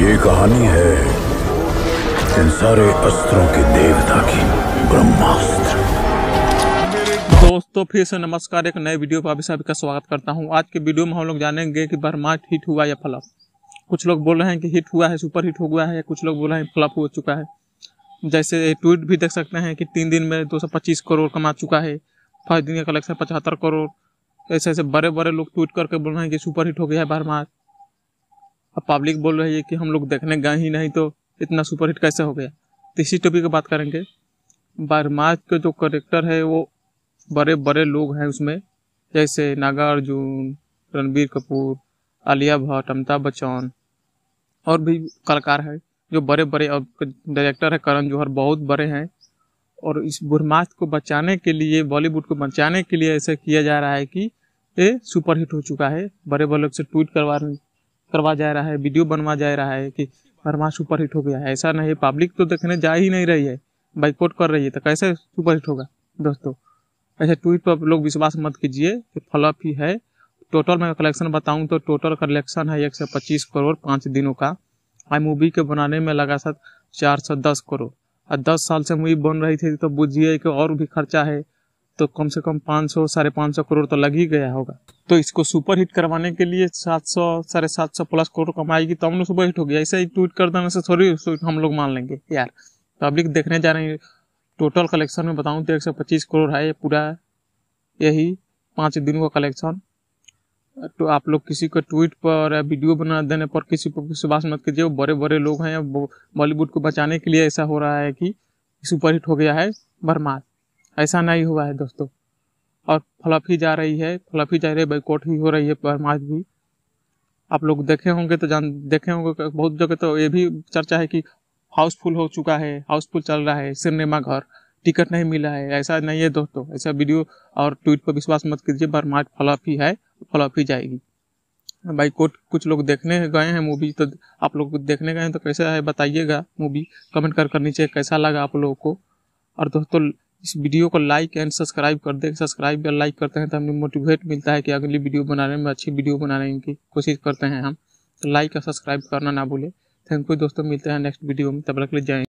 ये कहानी है इन सारे अस्त्रों के देवता की ब्रह्मास्त्र दोस्तों फिर से नमस्कार एक नए वीडियो पर आप सभी का स्वागत करता हूं आज के वीडियो में हम लोग जानेंगे कि ब्रह्मास्ट हिट हुआ या फ्लप कुछ लोग बोल रहे हैं कि हिट हुआ है सुपर हिट हो गया है कुछ लोग बोल रहे हैं फ्लप हो चुका है जैसे ट्वीट भी देख सकते हैं कि तीन दिन में दो करोड़ कमा चुका है फर्स्ट दिन का कलेक्शन पचहत्तर करोड़ ऐसे ऐसे बड़े बड़े लोग ट्वीट करके बोल रहे हैं कि सुपर हिट हो गया है ब्रह्मास्ट अब पब्लिक बोल रही है कि हम लोग देखने गए ही नहीं तो इतना सुपरहिट कैसे हो गया तो इसी टॉपिक की बात करेंगे बारमाज के जो करेक्टर है वो बड़े बड़े लोग हैं उसमें जैसे नागार्जुन रणबीर कपूर आलिया भट्ट अमिताभ बच्चन और भी कलाकार हैं जो बड़े बड़े अब डायरेक्टर है करण जौहर बहुत बड़े हैं और इस बुरमात को बचाने के लिए बॉलीवुड को बचाने के लिए ऐसा किया जा रहा है कि ये सुपरहिट हो चुका है बड़े बड़े लोग से ट्वीट करवा रहे हैं करवा जा रहा है वीडियो बनवा जा रहा है कि भरमा सुपर हिट हो गया है ऐसा नहीं पब्लिक तो देखने जा ही नहीं रही है बाइकोट कर रही है तो कैसे सुपर हिट होगा दोस्तों ऐसे ट्वीट पर लोग विश्वास मत कीजिए कि फ्लॉप ही है टोटल मैं कलेक्शन बताऊं तो टोटल कलेक्शन है एक सौ पच्चीस करोड़ पाँच दिनों का आई मूवी के बनाने में लगा सर चार सौ दस करोड़ और दस साल से मूवी बन रही थी तो बुझिए कि और भी खर्चा है तो कम से कम 500 सौ साढ़े पाँच सौ करोड़ तो लग ही गया होगा तो इसको सुपर हिट करवाने के लिए 700 साढ़े सात सौ प्लस करोड़ कमाएगी तो हम लोग सुपर हिट हो गया ऐसे ही ट्वीट कर देने से थोड़ी हम लोग मान लेंगे यार पब्लिक देखने जा रही है टोटल कलेक्शन में बताऊँ तो एक सौ पच्चीस करोड़ है ये पूरा यही पाँच दिन का कलेक्शन तो आप लोग किसी को ट्वीट पर वीडियो बना देने पर किसी पर विश्वास मत कीजिए वो बड़े बड़े लोग हैं बॉलीवुड को बचाने के लिए ऐसा हो रहा है कि सुपर हिट हो गया है भरमार ऐसा नहीं हुआ है दोस्तों और फ्लफी जा रही है फ्लफी जा रही है बैकॉट ही हो रही है बर्माज भी आप लोग देखे होंगे तो जान देखे होंगे बहुत जगह तो ये भी चर्चा है कि हाउसफुल हो चुका है हाउसफुल चल रहा है सिनेमा घर टिकट नहीं मिला है ऐसा नहीं है दोस्तों ऐसा वीडियो और ट्वीट पर विश्वास मत कीजिए बरमाज फ्लफी है फ्लफी जाएगी भाई कोट कुछ लोग देखने गए हैं मूवी तो आप लोग देखने गए हैं तो कैसा है बताइएगा मूवी कमेंट कर कर नीचे कैसा लगा आप लोगों को और दोस्तों इस वीडियो को लाइक एंड सब्सक्राइब कर दें सब्सक्राइब या लाइक करते हैं तो हमें मोटिवेट मिलता है कि अगली वीडियो बनाने में अच्छी वीडियो बनाने की कोशिश करते हैं हम तो लाइक और सब्सक्राइब करना ना भूलें थैंक यू दोस्तों मिलते हैं नेक्स्ट वीडियो में तब रख ले जाए